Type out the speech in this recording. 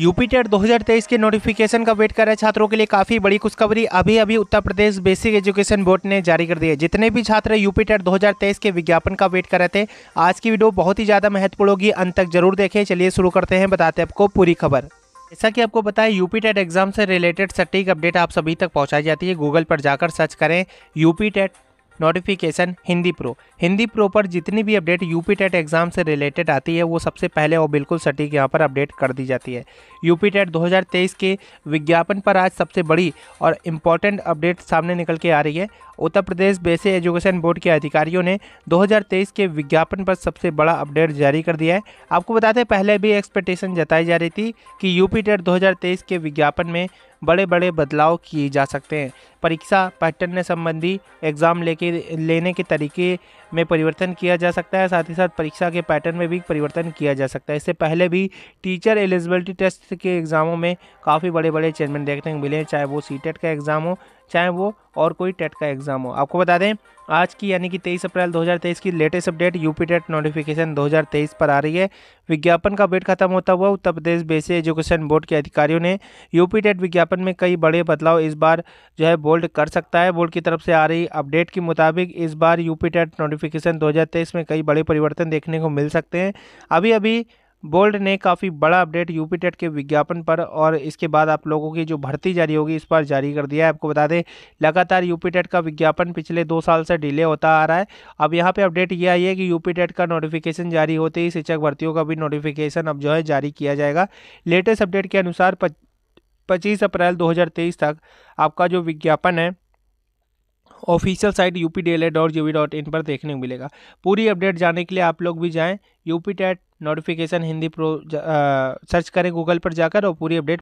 UP TET 2023 के notification का wait कर रहे छात्रों के लिए काफ़ी बड़ी खुशखबरी अभी अभी Uttar Pradesh basic education board ने जारी कर दी है जितने भी छात्र यूपी टेट 2023 के विज्ञापन का वेट कर रहे थे आज की वीडियो बहुत ही ज़्यादा महत्वपूर्ण होगी अंत तक जरूर देखें चलिए शुरू करते हैं बताते आपको पूरी खबर जैसा कि आपको पता है यूपी टेट एग्जाम से रिलेटेड सटीक अपडेट आप सभी तक पहुंचाई जाती है गूगल पर जाकर सर्च करें UP TET notification Hindi pro Hindi pro पर जितनी भी अपडेट यूपी टेट एग्जाम से रिलेटेड आती है वो सबसे पहले और बिल्कुल सटीक यहाँ पर अपडेट कर दी जाती है यूपी टेट 2023 के विज्ञापन पर आज सबसे बड़ी और इम्पॉर्टेंट अपडेट सामने निकल के आ रही है Uttar Pradesh basic education board के अधिकारियों ने 2023 के विज्ञापन पर सबसे बड़ा अपडेट जारी कर दिया है आपको बताते पहले भी एक्सपेक्टेशन जताई जा रही थी कि यूपी टेट तेईस के विज्ञापन में बड़े बड़े बदलाव किए जा सकते हैं परीक्षा पैटर्न संबंधी एग्जाम लेके के लेने के तरीके में परिवर्तन किया जा सकता है साथ ही साथ परीक्षा के पैटर्न में भी परिवर्तन किया जा सकता है इससे पहले भी टीचर एलिजिबिलिटी टेस्ट के एग्ज़ामों में काफ़ी बड़े बड़े चेंजमेंट देखने को मिले हैं चाहे वो सी e का एग्ज़ाम हो चाहे वो और कोई टेट का एग्ज़ाम हो आपको बता दें आज की यानी कि 23 अप्रैल 2023 की latest update UP TET notification 2023 पर आ रही है विज्ञापन का वेट खत्म होता हुआ Uttar Pradesh basic education board के अधिकारियों ने यूपी टेट विज्ञापन में कई बड़े बदलाव इस बार जो है बोल्ड कर सकता है बोर्ड की तरफ से आ रही अपडेट के मुताबिक इस बार यूपी टेट नोटिफिकेशन दो में कई बड़े परिवर्तन देखने को मिल सकते हैं अभी अभी बोल्ड ने काफ़ी बड़ा अपडेट यूपी टेट के विज्ञापन पर और इसके बाद आप लोगों की जो भर्ती जारी होगी इस पर जारी कर दिया है आपको बता दें लगातार यूपी टेट का विज्ञापन पिछले दो साल से डिले होता आ रहा है अब यहाँ पे अपडेट ये आई है कि यूपी टेट का नोटिफिकेशन जारी होते ही शिक्षक भर्तियों का भी नोटिफिकेशन अब जो है जारी किया जाएगा लेटेस्ट अपडेट के अनुसार पच्चीस अप्रैल दो तक आपका जो विज्ञापन है official site U P D L A dot G V dot in पर देखने को मिलेगा पूरी अपडेट जानने के लिए आप लोग भी जाएँ U P TET notification Hindi pro search करें गूगल पर जाकर और पूरी अपडेट